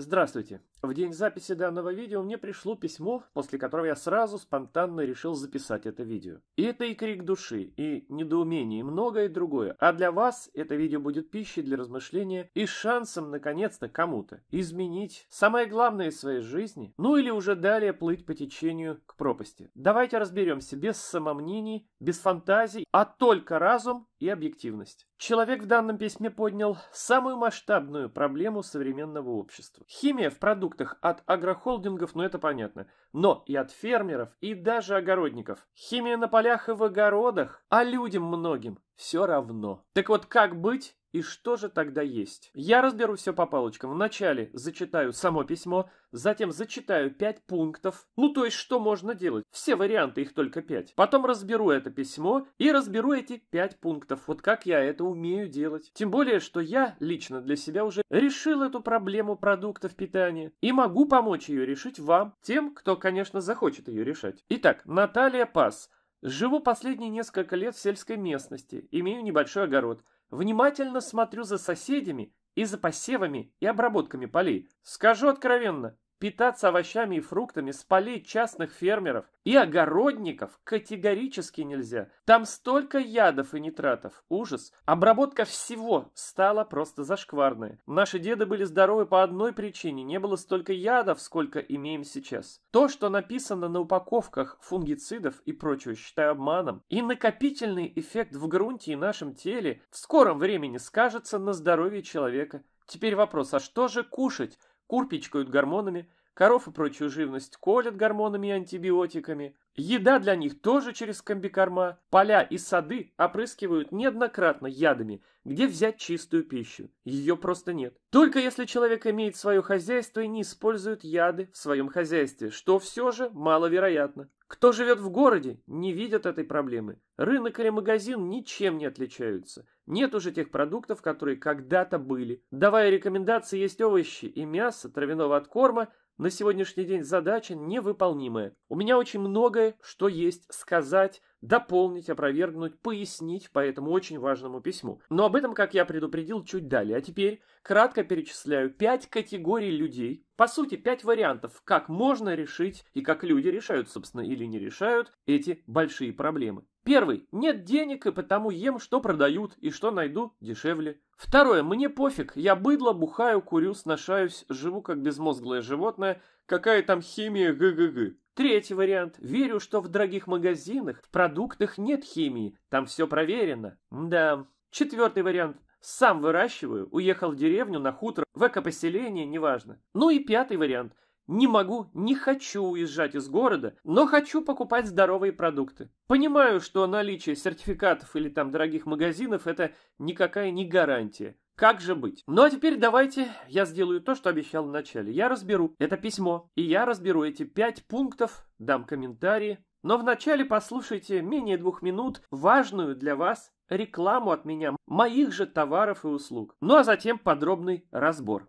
Здравствуйте! В день записи данного видео мне пришло письмо, после которого я сразу спонтанно решил записать это видео. И это и крик души, и недоумение, и многое другое. А для вас это видео будет пищей для размышления и шансом, наконец-то, кому-то изменить самое главное из своей жизни, ну или уже далее плыть по течению к пропасти. Давайте разберемся без самомнений, без фантазий, а только разум и объективность. Человек в данном письме поднял самую масштабную проблему современного общества. Химия в продукте продуктах от агрохолдингов, ну это понятно. Но и от фермеров, и даже огородников. Химия на полях и в огородах, а людям многим все равно. Так вот, как быть, и что же тогда есть? Я разберу все по палочкам. Вначале зачитаю само письмо, затем зачитаю пять пунктов. Ну, то есть, что можно делать? Все варианты, их только пять. Потом разберу это письмо и разберу эти пять пунктов. Вот как я это умею делать. Тем более, что я лично для себя уже решил эту проблему продуктов питания. И могу помочь ее решить вам, тем, кто, конечно, захочет ее решать. Итак, Наталья Пас. Живу последние несколько лет в сельской местности, имею небольшой огород – Внимательно смотрю за соседями и за посевами и обработками полей. Скажу откровенно, Питаться овощами и фруктами с полей частных фермеров и огородников категорически нельзя. Там столько ядов и нитратов. Ужас. Обработка всего стала просто зашкварной. Наши деды были здоровы по одной причине. Не было столько ядов, сколько имеем сейчас. То, что написано на упаковках фунгицидов и прочего, считаю обманом. И накопительный эффект в грунте и нашем теле в скором времени скажется на здоровье человека. Теперь вопрос, а что же кушать? кур гормонами, коров и прочую живность колят гормонами и антибиотиками, еда для них тоже через комбикорма, поля и сады опрыскивают неоднократно ядами, где взять чистую пищу, ее просто нет. Только если человек имеет свое хозяйство и не использует яды в своем хозяйстве, что все же маловероятно. Кто живет в городе, не видят этой проблемы. Рынок или магазин ничем не отличаются. Нет уже тех продуктов, которые когда-то были. Давая рекомендации есть овощи и мясо травяного откорма, на сегодняшний день задача невыполнимая. У меня очень многое, что есть сказать дополнить, опровергнуть, пояснить по этому очень важному письму. Но об этом, как я предупредил, чуть далее. А теперь кратко перечисляю пять категорий людей, по сути, пять вариантов, как можно решить и как люди решают, собственно, или не решают эти большие проблемы. Первый. Нет денег и потому ем, что продают и что найду дешевле. Второе. Мне пофиг. Я быдло, бухаю, курю, сношаюсь, живу как безмозглое животное. Какая там химия, ггг. Третий вариант. Верю, что в дорогих магазинах, в продуктах нет химии, там все проверено. Да. Четвертый вариант. Сам выращиваю, уехал в деревню, на хутор, в экопоселение, неважно. Ну и пятый вариант. Не могу, не хочу уезжать из города, но хочу покупать здоровые продукты. Понимаю, что наличие сертификатов или там дорогих магазинов это никакая не гарантия. Как же быть? Ну а теперь давайте я сделаю то, что обещал в начале. Я разберу это письмо, и я разберу эти пять пунктов, дам комментарии. Но вначале послушайте менее двух минут важную для вас рекламу от меня моих же товаров и услуг. Ну а затем подробный разбор.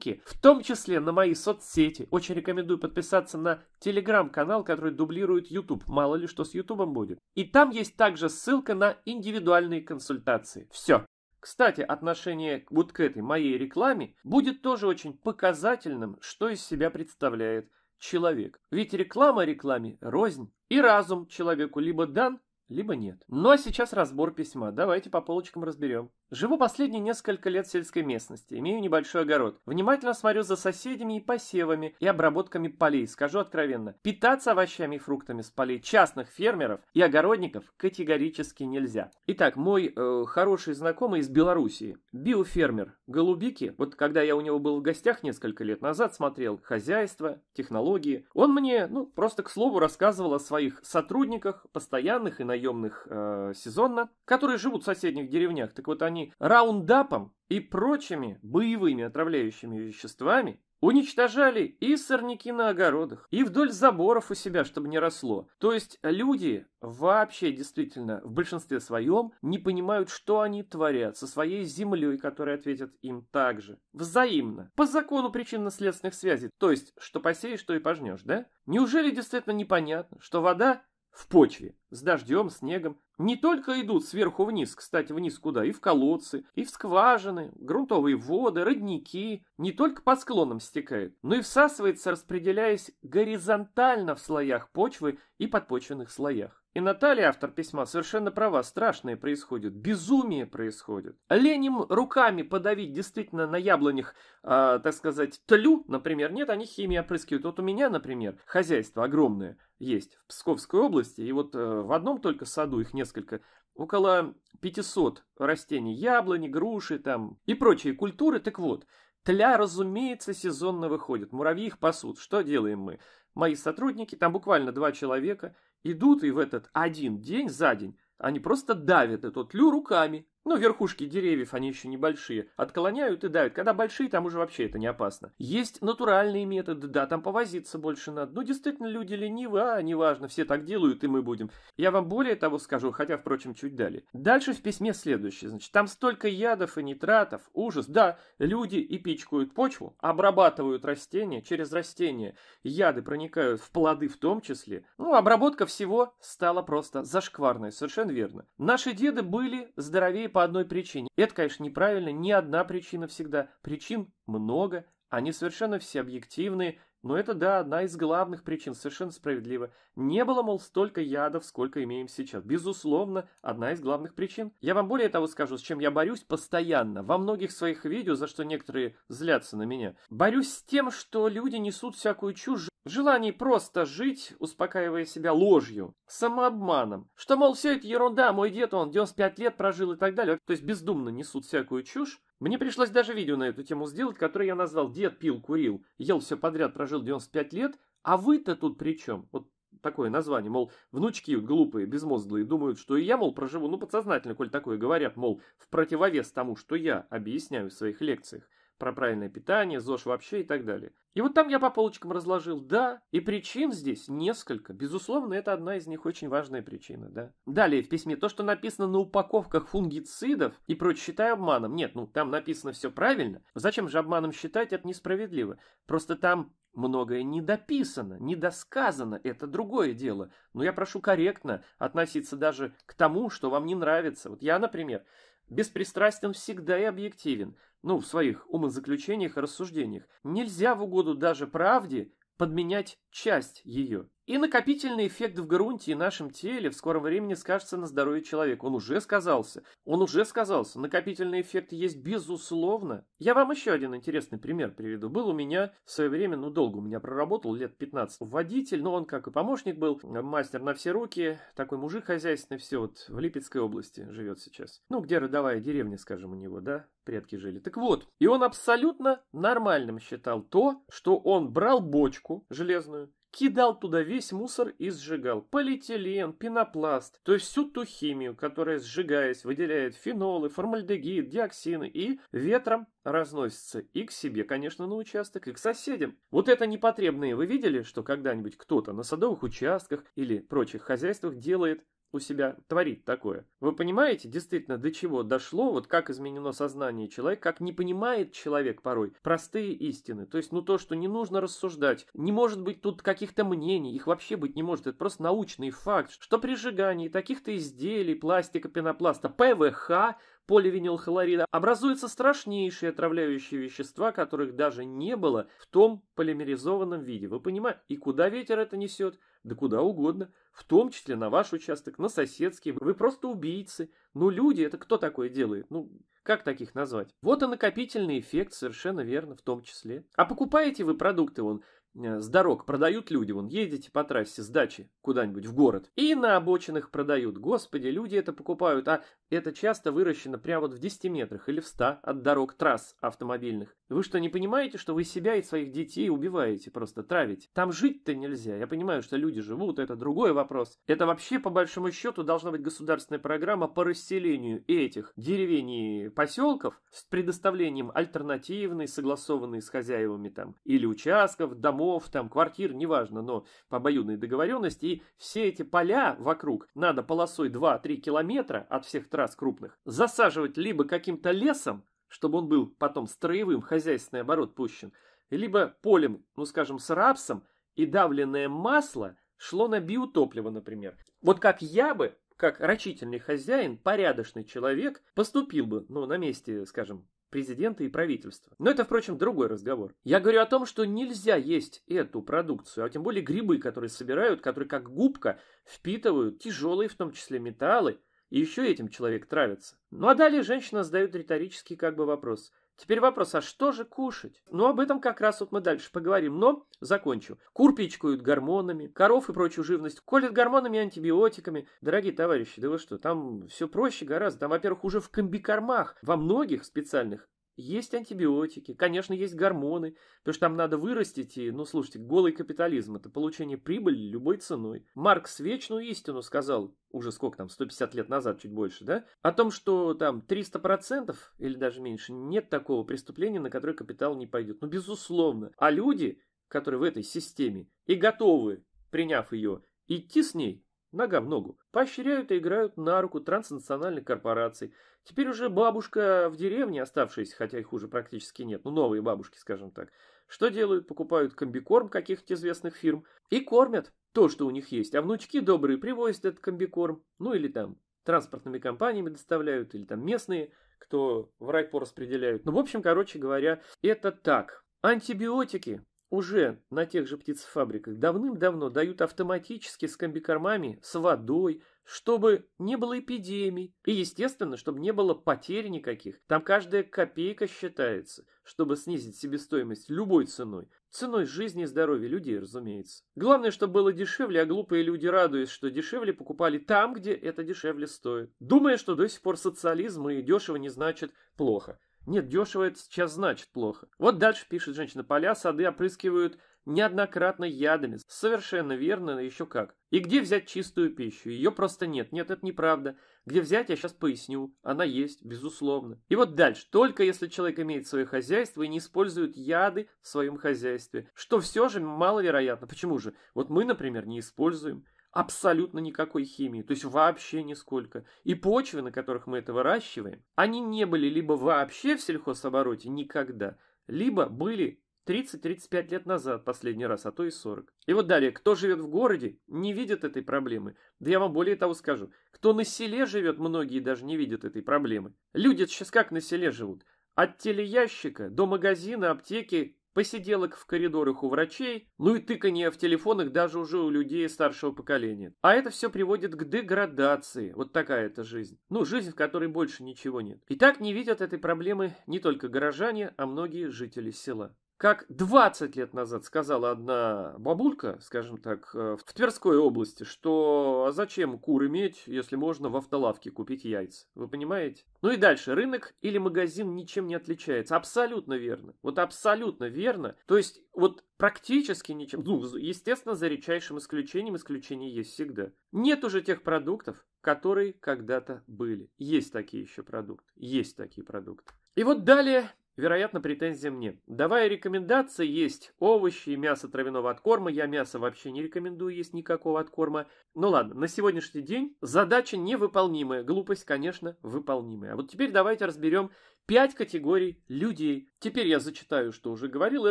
ссылки, в том числе на мои соцсети. Очень рекомендую подписаться на телеграм-канал, который дублирует YouTube. Мало ли что с YouTube будет. И там есть также ссылка на индивидуальные консультации. Все. Кстати, отношение вот к этой моей рекламе будет тоже очень показательным, что из себя представляет человек. Ведь реклама рекламе рознь, и разум человеку либо дан, либо нет. Ну а сейчас разбор письма. Давайте по полочкам разберем. Живу последние несколько лет в сельской местности, имею небольшой огород. Внимательно смотрю за соседями и посевами, и обработками полей, скажу откровенно. Питаться овощами и фруктами с полей частных фермеров и огородников категорически нельзя. Итак, мой э, хороший знакомый из Белоруссии, биофермер Голубики, вот когда я у него был в гостях несколько лет назад, смотрел хозяйство, технологии, он мне, ну, просто к слову рассказывал о своих сотрудниках, постоянных и наемных э, сезонно, которые живут в соседних деревнях. Так вот, они они раундапом и прочими боевыми отравляющими веществами Уничтожали и сорняки на огородах, и вдоль заборов у себя, чтобы не росло. То есть люди вообще действительно в большинстве своем не понимают, что они творят со своей землей, которая ответит им также. Взаимно. По закону причинно-следственных связей. То есть, что посеешь, то и пожнешь, да? Неужели действительно непонятно, что вода в почве, с дождем, снегом, не только идут сверху вниз, кстати, вниз куда, и в колодцы, и в скважины, грунтовые воды, родники, не только по склонам стекает, но и всасывается, распределяясь горизонтально в слоях почвы и подпочвенных слоях. И Наталья, автор письма, совершенно права, страшное происходит, безумие происходит. Леним руками подавить действительно на яблонях, э, так сказать, тлю, например, нет, они химией опрыскивают. Вот у меня, например, хозяйство огромное есть в Псковской области, и вот э, в одном только саду их несколько, около 500 растений, яблони, груши там и прочие культуры. Так вот, Тля, разумеется, сезонно выходит. Муравьи их пасут. Что делаем мы? Мои сотрудники, там буквально два человека, идут и в этот один день за день они просто давят эту тлю руками, ну, верхушки деревьев, они еще небольшие, отклоняют и давят. Когда большие, там уже вообще это не опасно. Есть натуральные методы, да, там повозиться больше надо. Ну, действительно, люди ленивы, а неважно, все так делают, и мы будем. Я вам более того скажу, хотя, впрочем, чуть далее. Дальше в письме следующее, значит, там столько ядов и нитратов, ужас. Да, люди и пичкают почву, обрабатывают растения через растения. Яды проникают в плоды в том числе. Ну, обработка всего стала просто зашкварной, совершенно верно. Наши деды были здоровее по одной причине. Это, конечно, неправильно, не одна причина всегда. Причин много, они совершенно все объективные, но это, да, одна из главных причин, совершенно справедливо. Не было, мол, столько ядов, сколько имеем сейчас. Безусловно, одна из главных причин. Я вам более того скажу, с чем я борюсь постоянно, во многих своих видео, за что некоторые злятся на меня. Борюсь с тем, что люди несут всякую чушь, желание просто жить, успокаивая себя ложью, самообманом. Что, мол, все это ерунда, мой дед, он 95 лет прожил и так далее. То есть бездумно несут всякую чушь, мне пришлось даже видео на эту тему сделать, которое я назвал «Дед пил, курил, ел все подряд, прожил 95 лет, а вы-то тут при чем?» Вот такое название, мол, внучки глупые, безмозглые думают, что и я, мол, проживу, ну, подсознательно, коль такое говорят, мол, в противовес тому, что я объясняю в своих лекциях про правильное питание, ЗОЖ вообще и так далее. И вот там я по полочкам разложил, да, и причин здесь несколько. Безусловно, это одна из них очень важная причина, да. Далее в письме то, что написано на упаковках фунгицидов и прочее, считаю обманом. Нет, ну там написано все правильно. Зачем же обманом считать, это несправедливо. Просто там Многое недописано, недосказано, это другое дело. Но я прошу корректно относиться даже к тому, что вам не нравится. Вот я, например, беспристрастен всегда и объективен, ну, в своих умозаключениях и рассуждениях. Нельзя в угоду даже правде подменять часть ее. И накопительный эффект в грунте и нашем теле в скором времени скажется на здоровье человека. Он уже сказался. Он уже сказался. Накопительный эффект есть безусловно. Я вам еще один интересный пример приведу. Был у меня в свое время, ну долго у меня проработал, лет 15, водитель, но он как и помощник был, мастер на все руки, такой мужик хозяйственный, все вот в Липецкой области живет сейчас. Ну, где родовая деревня, скажем, у него, да? предки жили. Так вот, и он абсолютно нормальным считал то, что он брал бочку железную, кидал туда весь мусор и сжигал. Полиэтилен, пенопласт, то есть всю ту химию, которая, сжигаясь, выделяет фенолы, формальдегид, диоксины и ветром разносится и к себе, конечно, на участок, и к соседям. Вот это непотребные вы видели, что когда-нибудь кто-то на садовых участках или прочих хозяйствах делает? у себя творит такое. Вы понимаете, действительно, до чего дошло, вот как изменено сознание человека, как не понимает человек порой простые истины. То есть, ну то, что не нужно рассуждать, не может быть тут каких-то мнений, их вообще быть не может. Это просто научный факт, что при сжигании таких-то изделий, пластика, пенопласта, ПВХ, поливинилхлорида, образуются страшнейшие отравляющие вещества, которых даже не было в том полимеризованном виде. Вы понимаете? И куда ветер это несет? Да куда угодно в том числе на ваш участок, на соседский. Вы просто убийцы. Ну, люди, это кто такое делает? Ну, как таких назвать? Вот и накопительный эффект, совершенно верно, в том числе. А покупаете вы продукты, он э, с дорог продают люди, вон, едете по трассе с дачи куда-нибудь в город, и на обочинах продают. Господи, люди это покупают, а это часто выращено прямо вот в 10 метрах или в 100 от дорог трасс автомобильных. Вы что, не понимаете, что вы себя и своих детей убиваете, просто травите? Там жить-то нельзя. Я понимаю, что люди живут, это другой вопрос. Это вообще, по большому счету, должна быть государственная программа по расселению этих деревень и поселков с предоставлением альтернативной, согласованной с хозяевами там, или участков, домов, там, квартир, неважно, но по обоюдной договоренности. И все эти поля вокруг надо полосой 2-3 километра от всех трасс раз крупных, засаживать либо каким-то лесом, чтобы он был потом строевым хозяйственный оборот пущен, либо полем, ну скажем, с рапсом, и давленное масло шло на биотопливо, например. Вот как я бы, как рачительный хозяин, порядочный человек, поступил бы, ну, на месте, скажем, президента и правительства. Но это, впрочем, другой разговор. Я говорю о том, что нельзя есть эту продукцию, а тем более грибы, которые собирают, которые как губка впитывают тяжелые, в том числе металлы, и еще этим человек травится. Ну а далее женщина задает риторический как бы вопрос. Теперь вопрос, а что же кушать? Ну, об этом как раз вот мы дальше поговорим, но закончу. Кур пичкают гормонами, коров и прочую живность колят гормонами и антибиотиками. Дорогие товарищи, да вы что, там все проще гораздо. Там, во-первых, уже в комбикормах, во многих специальных есть антибиотики, конечно, есть гормоны, потому что там надо вырастить, и, ну, слушайте, голый капитализм – это получение прибыли любой ценой. Маркс вечную истину сказал, уже сколько там, 150 лет назад, чуть больше, да, о том, что там 300% или даже меньше нет такого преступления, на которое капитал не пойдет. Ну, безусловно. А люди, которые в этой системе и готовы, приняв ее, идти с ней, нога в ногу, поощряют и играют на руку транснациональных корпораций. Теперь уже бабушка в деревне, оставшаяся, хотя их уже практически нет, ну новые бабушки, скажем так, что делают? Покупают комбикорм каких-то известных фирм и кормят то, что у них есть, а внучки добрые привозят этот комбикорм, ну или там транспортными компаниями доставляют, или там местные, кто в райпо распределяют. Ну, в общем, короче говоря, это так. Антибиотики уже на тех же птицефабриках давным-давно дают автоматически с комбикормами, с водой, чтобы не было эпидемий. И, естественно, чтобы не было потерь никаких. Там каждая копейка считается, чтобы снизить себестоимость любой ценой. Ценой жизни и здоровья людей, разумеется. Главное, чтобы было дешевле, а глупые люди, радуются, что дешевле, покупали там, где это дешевле стоит. Думая, что до сих пор социализм и дешево не значит плохо. Нет, дешево это сейчас значит плохо. Вот дальше пишет женщина, поля, сады опрыскивают неоднократно ядами. Совершенно верно, еще как. И где взять чистую пищу? Ее просто нет. Нет, это неправда. Где взять, я сейчас поясню. Она есть, безусловно. И вот дальше. Только если человек имеет свое хозяйство и не использует яды в своем хозяйстве. Что все же маловероятно. Почему же? Вот мы, например, не используем. Абсолютно никакой химии, то есть вообще нисколько. И почвы, на которых мы это выращиваем, они не были либо вообще в сельхозобороте никогда, либо были 30-35 лет назад последний раз, а то и 40. И вот далее, кто живет в городе, не видит этой проблемы. Да я вам более того скажу, кто на селе живет, многие даже не видят этой проблемы. Люди сейчас как на селе живут? От телеящика до магазина, аптеки, посиделок в коридорах у врачей, ну и тыканье в телефонах даже уже у людей старшего поколения. А это все приводит к деградации. Вот такая эта жизнь. Ну, жизнь, в которой больше ничего нет. И так не видят этой проблемы не только горожане, а многие жители села. Как 20 лет назад сказала одна бабулька, скажем так, э, в Тверской области, что а зачем кур иметь, если можно в автолавке купить яйца? Вы понимаете? Ну и дальше. Рынок или магазин ничем не отличается. Абсолютно верно. Вот абсолютно верно. То есть вот практически ничем. Ну, естественно, за редчайшим исключением исключение есть всегда. Нет уже тех продуктов, которые когда-то были. Есть такие еще продукты. Есть такие продукты. И вот далее Вероятно, претензия мне. Давая рекомендации есть овощи, мясо травяного откорма. Я мясо вообще не рекомендую есть никакого откорма. Ну ладно, на сегодняшний день задача невыполнимая. Глупость, конечно, выполнимая. А вот теперь давайте разберем пять категорий людей. Теперь я зачитаю, что уже говорил, и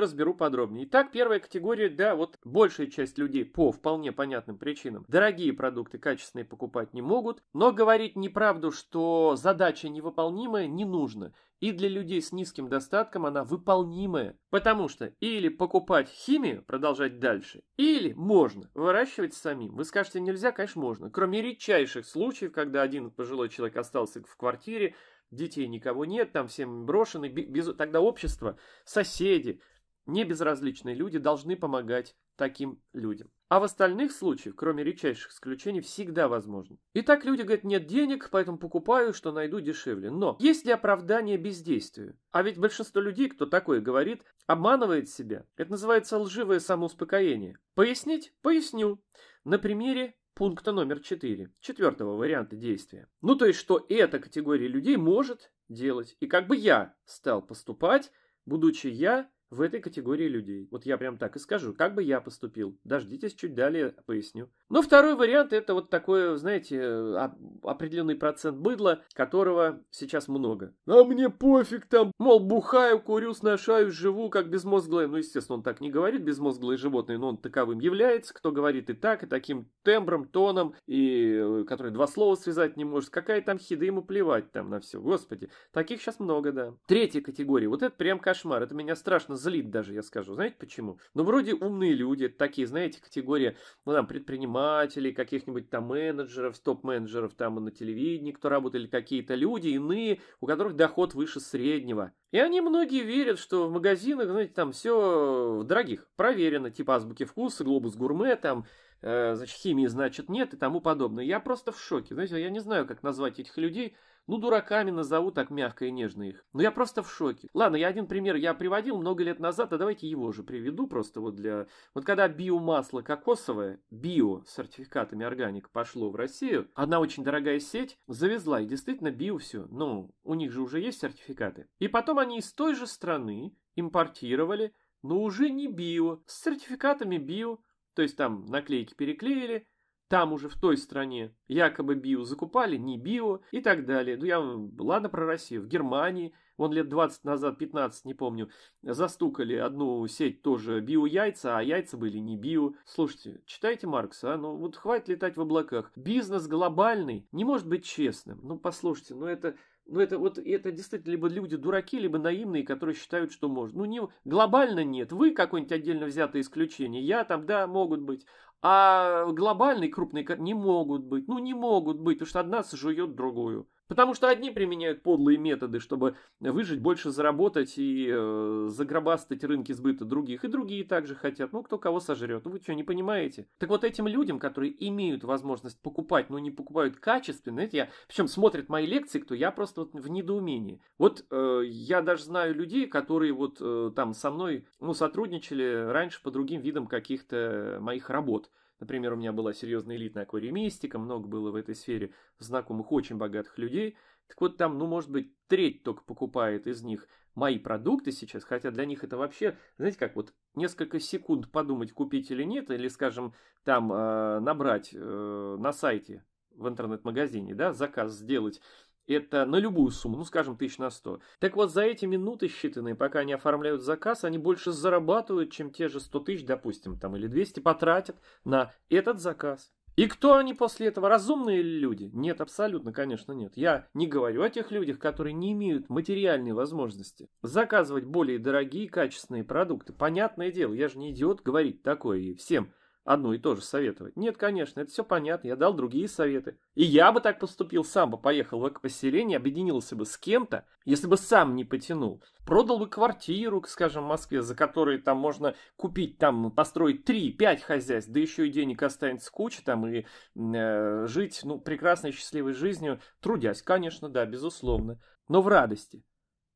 разберу подробнее. Итак, первая категория, да, вот большая часть людей по вполне понятным причинам дорогие продукты качественные покупать не могут, но говорить неправду, что задача невыполнимая, не нужно. И для людей с низким достатком она выполнимая, потому что или покупать химию, продолжать дальше, или можно выращивать самим. Вы скажете, нельзя, конечно, можно. Кроме редчайших случаев, когда один пожилой человек остался в квартире, детей никого нет, там всем брошены, без... тогда общество, соседи, небезразличные люди должны помогать таким людям. А в остальных случаях, кроме редчайших исключений, всегда возможно. Итак, люди говорят, нет денег, поэтому покупаю, что найду дешевле. Но есть ли оправдание бездействию? А ведь большинство людей, кто такое говорит, обманывает себя. Это называется лживое самоуспокоение. Пояснить? Поясню. На примере пункта номер 4, четвертого варианта действия. Ну то есть, что эта категория людей может делать, и как бы я стал поступать, будучи я в этой категории людей. Вот я прям так и скажу, как бы я поступил. Дождитесь, чуть далее поясню. Ну, второй вариант это вот такой, знаете, а, определенный процент быдла, которого сейчас много. А мне пофиг там, мол, бухаю, курю, сношаю, живу как безмозглое. Ну, естественно, он так не говорит, безмозглые животные, но он таковым является. Кто говорит и так, и таким тембром, тоном, и э, который два слова связать не может. Какая там хида, ему плевать там на все. Господи, таких сейчас много, да. Третья категория, вот это прям кошмар, это меня страшно злит даже, я скажу. Знаете почему? Ну, вроде умные люди, такие, знаете, категория, ну, там, предпринимателей, каких-нибудь там менеджеров, топ-менеджеров там и на телевидении, кто работали какие-то люди, иные, у которых доход выше среднего. И они многие верят, что в магазинах, знаете, там все в дорогих, проверено, типа азбуки вкуса, глобус гурме, там, э, значит, химии, значит, нет и тому подобное. Я просто в шоке, знаете, я не знаю, как назвать этих людей, ну, дураками назову так мягко и нежно их. Но я просто в шоке. Ладно, я один пример я приводил много лет назад, а давайте его же приведу просто вот для... Вот когда биомасло кокосовое, био с сертификатами органик пошло в Россию, одна очень дорогая сеть завезла, и действительно био все. Ну, у них же уже есть сертификаты. И потом они из той же страны импортировали, но уже не био, с сертификатами био, то есть там наклейки переклеили, там уже в той стране якобы био закупали, не био и так далее. Ну, я, ладно, про Россию. В Германии, вон лет 20 назад, 15, не помню, застукали одну сеть тоже био-яйца, а яйца были не био. Слушайте, читайте Маркса, а? ну вот хватит летать в облаках. Бизнес глобальный не может быть честным. Ну, послушайте, ну это... Ну, это вот это действительно либо люди дураки, либо наивные, которые считают, что можно. Ну, не, глобально нет. Вы какое-нибудь отдельно взятое исключение. Я там, да, могут быть. А глобальные крупные не могут быть. Ну, не могут быть, потому что одна сожует другую. Потому что одни применяют подлые методы, чтобы выжить, больше заработать и э, загробастать рынки сбыта других. И другие также хотят. Ну, кто кого сожрет. Ну, вы что, не понимаете? Так вот этим людям, которые имеют возможность покупать, но не покупают качественно, знаете, я, причем смотрят мои лекции, кто я просто вот в недоумении. Вот э, я даже знаю людей, которые вот э, там со мной, ну, сотрудничали раньше по другим видам каких-то моих работ. Например, у меня была серьезная элитная аквариумистика, много было в этой сфере знакомых очень богатых людей. Так вот там, ну, может быть, треть только покупает из них мои продукты сейчас, хотя для них это вообще, знаете, как вот несколько секунд подумать, купить или нет, или, скажем, там э, набрать э, на сайте в интернет-магазине, да, заказ сделать это на любую сумму, ну скажем, тысяч на сто. Так вот, за эти минуты считанные, пока они оформляют заказ, они больше зарабатывают, чем те же 100 тысяч, допустим, там, или 200 потратят на этот заказ. И кто они после этого? Разумные люди? Нет, абсолютно, конечно, нет. Я не говорю о тех людях, которые не имеют материальной возможности заказывать более дорогие качественные продукты. Понятное дело, я же не идиот говорить такое всем одно и то же советовать. Нет, конечно, это все понятно, я дал другие советы. И я бы так поступил, сам бы поехал в экопоселение, объединился бы с кем-то, если бы сам не потянул. Продал бы квартиру, скажем, в Москве, за которую там можно купить, там построить 3-5 хозяйств, да еще и денег останется куча, там и э, жить, ну, прекрасной, счастливой жизнью, трудясь, конечно, да, безусловно, но в радости.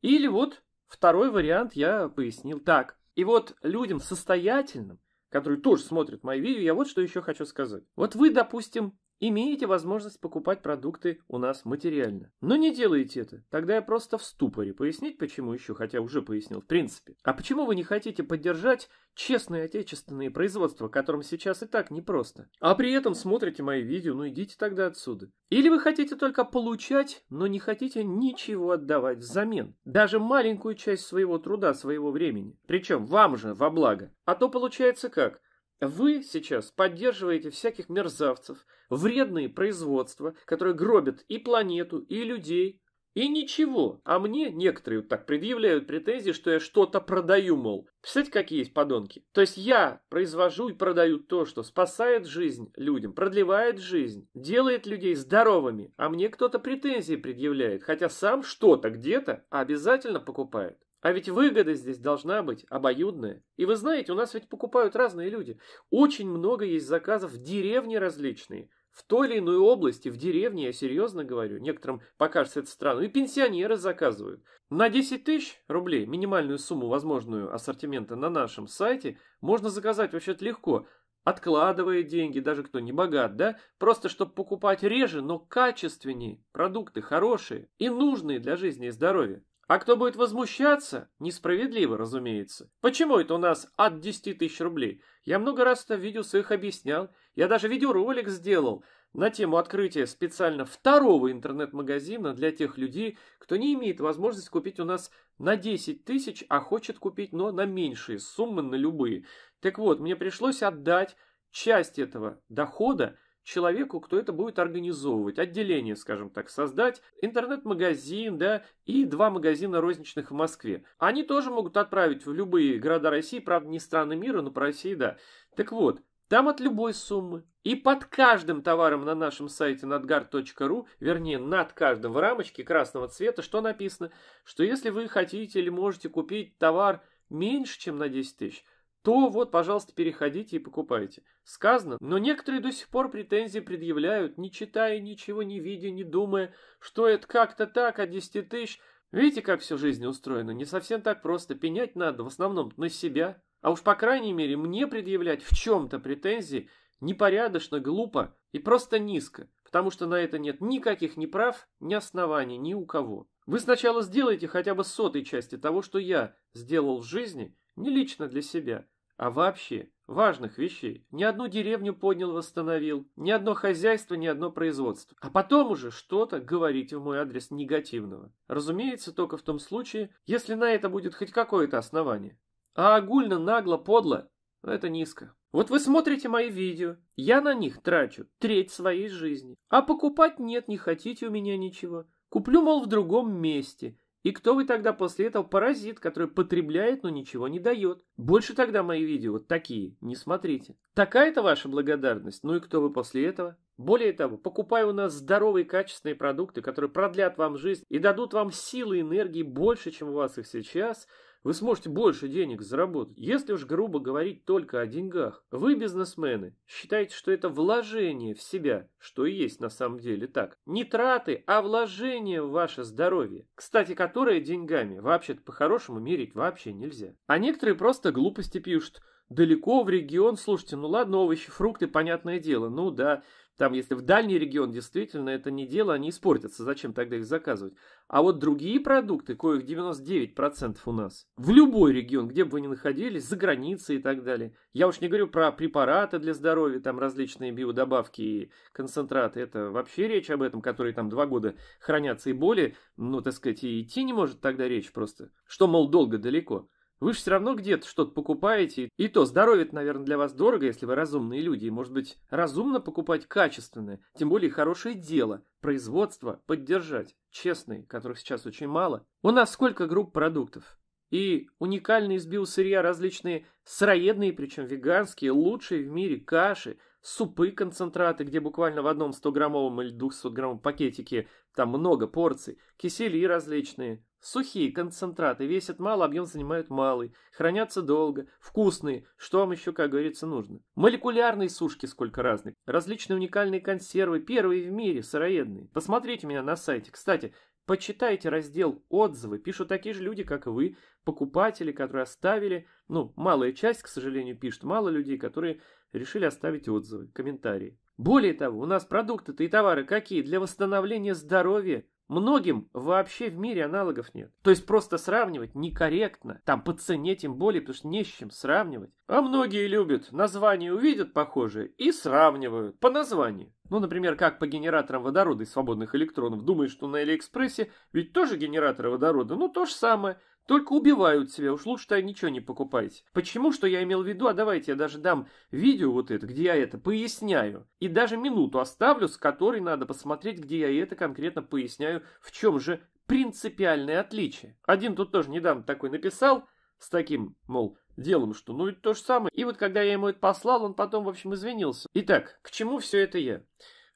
Или вот второй вариант я пояснил так. И вот людям состоятельным, который тоже смотрит мои видео, я вот что еще хочу сказать. Вот вы, допустим, имеете возможность покупать продукты у нас материально. Но не делайте это, тогда я просто в ступоре. Пояснить почему еще, хотя уже пояснил в принципе. А почему вы не хотите поддержать честные отечественные производства, которым сейчас и так непросто? А при этом смотрите мои видео, ну идите тогда отсюда. Или вы хотите только получать, но не хотите ничего отдавать взамен. Даже маленькую часть своего труда, своего времени. Причем вам же во благо. А то получается как – вы сейчас поддерживаете всяких мерзавцев, вредные производства, которые гробят и планету, и людей. И ничего, а мне некоторые вот так предъявляют претензии, что я что-то продаю, мол. Представляете, какие есть подонки? То есть я произвожу и продаю то, что спасает жизнь людям, продлевает жизнь, делает людей здоровыми, а мне кто-то претензии предъявляет, хотя сам что-то где-то обязательно покупает. А ведь выгода здесь должна быть обоюдная. И вы знаете, у нас ведь покупают разные люди. Очень много есть заказов в деревне различные. В той или иной области, в деревне, я серьезно говорю, некоторым покажется это странно, и пенсионеры заказывают. На 10 тысяч рублей, минимальную сумму возможную ассортимента на нашем сайте, можно заказать вообще легко, откладывая деньги, даже кто не богат, да, просто чтобы покупать реже, но качественнее, продукты хорошие и нужные для жизни и здоровья. А кто будет возмущаться? Несправедливо, разумеется. Почему это у нас от 10 тысяч рублей? Я много раз это в видео своих объяснял. Я даже видеоролик сделал на тему открытия специально второго интернет-магазина для тех людей, кто не имеет возможности купить у нас на 10 тысяч, а хочет купить, но на меньшие суммы, на любые. Так вот, мне пришлось отдать часть этого дохода человеку, кто это будет организовывать, отделение, скажем так, создать, интернет-магазин, да, и два магазина розничных в Москве. Они тоже могут отправить в любые города России, правда, не страны мира, но по России, да. Так вот, там от любой суммы. И под каждым товаром на нашем сайте надгар.ру, вернее, над каждым в рамочке красного цвета, что написано, что если вы хотите или можете купить товар меньше, чем на 10 тысяч, то вот, пожалуйста, переходите и покупайте. Сказано, но некоторые до сих пор претензии предъявляют, не читая ничего, не видя, не думая, что это как-то так, а 10 тысяч. Видите, как все жизни устроено Не совсем так просто. Пенять надо в основном на себя. А уж, по крайней мере, мне предъявлять в чем-то претензии непорядочно, глупо и просто низко, потому что на это нет никаких ни прав, ни оснований, ни у кого. Вы сначала сделайте хотя бы сотой части того, что я сделал в жизни, не лично для себя, а вообще, важных вещей. Ни одну деревню поднял, восстановил, ни одно хозяйство, ни одно производство. А потом уже что-то говорить в мой адрес негативного. Разумеется, только в том случае, если на это будет хоть какое-то основание. А огульно, нагло, подло – это низко. Вот вы смотрите мои видео, я на них трачу треть своей жизни. А покупать нет, не хотите у меня ничего. Куплю, мол, в другом месте – и кто вы тогда после этого паразит, который потребляет, но ничего не дает? Больше тогда мои видео вот такие, не смотрите. Такая-то ваша благодарность, ну и кто вы после этого? Более того, покупая у нас здоровые качественные продукты, которые продлят вам жизнь и дадут вам силы и энергии больше, чем у вас их сейчас – вы сможете больше денег заработать. Если уж грубо говорить только о деньгах, вы, бизнесмены, считаете, что это вложение в себя, что и есть на самом деле так. Не траты, а вложение в ваше здоровье, кстати, которое деньгами вообще-то по-хорошему мерить вообще нельзя. А некоторые просто глупости пишут. Далеко в регион, слушайте, ну ладно, овощи, фрукты, понятное дело, ну да, там, если в дальний регион действительно это не дело, они испортятся, зачем тогда их заказывать? А вот другие продукты, коих 99% у нас, в любой регион, где бы вы ни находились, за границей и так далее. Я уж не говорю про препараты для здоровья, там различные биодобавки и концентраты. Это вообще речь об этом, которые там два года хранятся и более, ну, так сказать, и идти не может тогда речь просто. Что, мол, долго, далеко. Вы же все равно где-то что-то покупаете, и то здоровье наверное, для вас дорого, если вы разумные люди, и, может быть, разумно покупать качественное, тем более хорошее дело, производство поддержать, честные, которых сейчас очень мало. У нас сколько групп продуктов? И уникальные из биосырья различные сыроедные, причем веганские, лучшие в мире каши, супы-концентраты, где буквально в одном 100-граммовом или 200-граммовом пакетике там много порций, кисели различные. Сухие концентраты весят мало, объем занимают малый, хранятся долго, вкусные, что вам еще, как говорится, нужно. Молекулярные сушки сколько разных, различные уникальные консервы, первые в мире, сыроедные. Посмотрите меня на сайте. Кстати, почитайте раздел «Отзывы», пишут такие же люди, как и вы, покупатели, которые оставили, ну, малая часть, к сожалению, пишет, мало людей, которые решили оставить отзывы, комментарии. Более того, у нас продукты-то и товары какие для восстановления здоровья. Многим вообще в мире аналогов нет. То есть просто сравнивать некорректно. Там по цене тем более, потому что не с чем сравнивать. А многие любят. Название увидят похожее и сравнивают по названию. Ну, например, как по генераторам водорода и свободных электронов. Думаешь, что на Алиэкспрессе ведь тоже генераторы водорода. Ну, то же самое. Только убивают себя, уж лучше-то ничего не покупайте. Почему, что я имел в виду, а давайте я даже дам видео вот это, где я это поясняю. И даже минуту оставлю, с которой надо посмотреть, где я это конкретно поясняю, в чем же принципиальное отличие. Один тут тоже недавно такой написал, с таким, мол, делом, что ну это то же самое. И вот когда я ему это послал, он потом, в общем, извинился. Итак, к чему все это я?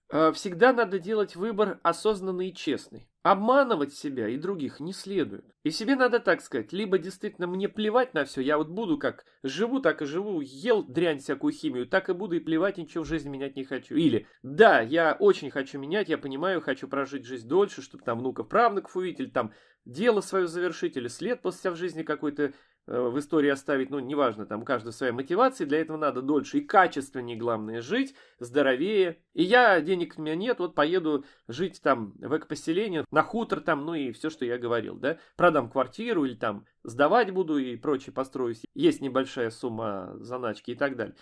Э, всегда надо делать выбор осознанный и честный. Обманывать себя и других не следует. И себе надо так сказать, либо действительно мне плевать на все, я вот буду как живу, так и живу, ел дрянь всякую химию, так и буду и плевать, ничего в жизни менять не хочу. Или, да, я очень хочу менять, я понимаю, хочу прожить жизнь дольше, чтобы там внуков, правнуков увидеть, или там дело свое завершить, или след после себя в жизни какой-то Э, в истории оставить, ну, неважно, там каждую каждого своя для этого надо дольше и качественнее, главное, жить, здоровее. И я, денег у меня нет, вот поеду жить там в экопоселение, на хутор там, ну и все, что я говорил, да. Продам квартиру или там сдавать буду и прочее построюсь. Есть небольшая сумма заначки и так далее.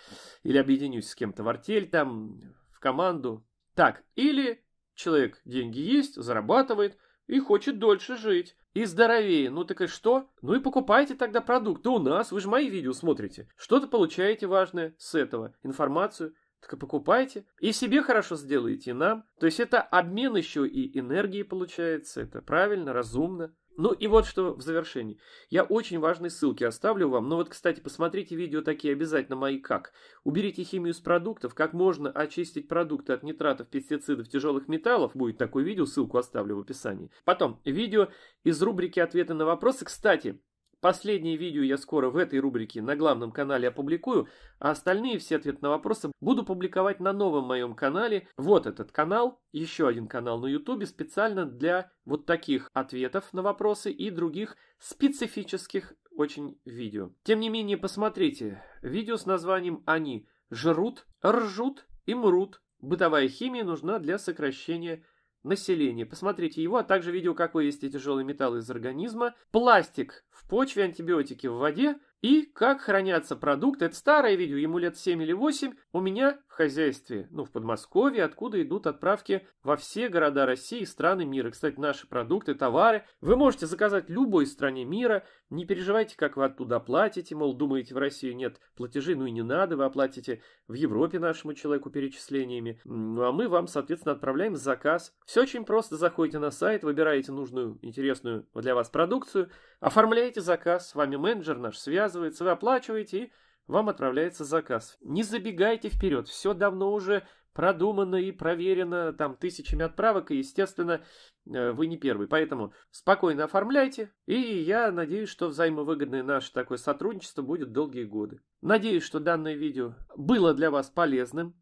Или объединюсь с кем-то в артель там, в команду. Так, или человек деньги есть, зарабатывает и хочет дольше жить. И здоровее. Ну так и что? Ну и покупайте тогда продукты у нас. Вы же мои видео смотрите. Что-то получаете важное с этого. Информацию. Так и покупайте. И себе хорошо сделаете, и нам. То есть это обмен еще и энергии получается. Это правильно, разумно. Ну и вот что в завершении. Я очень важные ссылки оставлю вам, но вот, кстати, посмотрите видео такие обязательно мои как. Уберите химию с продуктов, как можно очистить продукты от нитратов, пестицидов, тяжелых металлов. Будет такое видео, ссылку оставлю в описании. Потом, видео из рубрики «Ответы на вопросы». Кстати, Последнее видео я скоро в этой рубрике на главном канале опубликую, а остальные все ответы на вопросы буду публиковать на новом моем канале. Вот этот канал, еще один канал на ютубе специально для вот таких ответов на вопросы и других специфических очень видео. Тем не менее, посмотрите видео с названием «Они жрут, ржут и мрут. Бытовая химия нужна для сокращения Население. Посмотрите его, а также видео, как вывести тяжелый металл из организма. Пластик в почве, антибиотики в воде. И как хранятся продукты, это старое видео, ему лет 7 или 8, у меня в хозяйстве, ну в Подмосковье, откуда идут отправки во все города России и страны мира. Кстати, наши продукты, товары, вы можете заказать в любой стране мира, не переживайте, как вы оттуда платите, мол, думаете, в России нет платежей, ну и не надо, вы оплатите в Европе нашему человеку перечислениями, ну а мы вам, соответственно, отправляем заказ. Все очень просто, заходите на сайт, выбираете нужную, интересную для вас продукцию, Оформляете заказ, с вами менеджер наш связывается, вы оплачиваете и вам отправляется заказ. Не забегайте вперед, все давно уже продумано и проверено там тысячами отправок, и, естественно, э, вы не первый. Поэтому спокойно оформляйте, и я надеюсь, что взаимовыгодное наше такое сотрудничество будет долгие годы. Надеюсь, что данное видео было для вас полезным.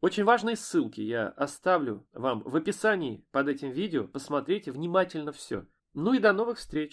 Очень важные ссылки я оставлю вам в описании под этим видео. Посмотрите внимательно все. Ну и до новых встреч!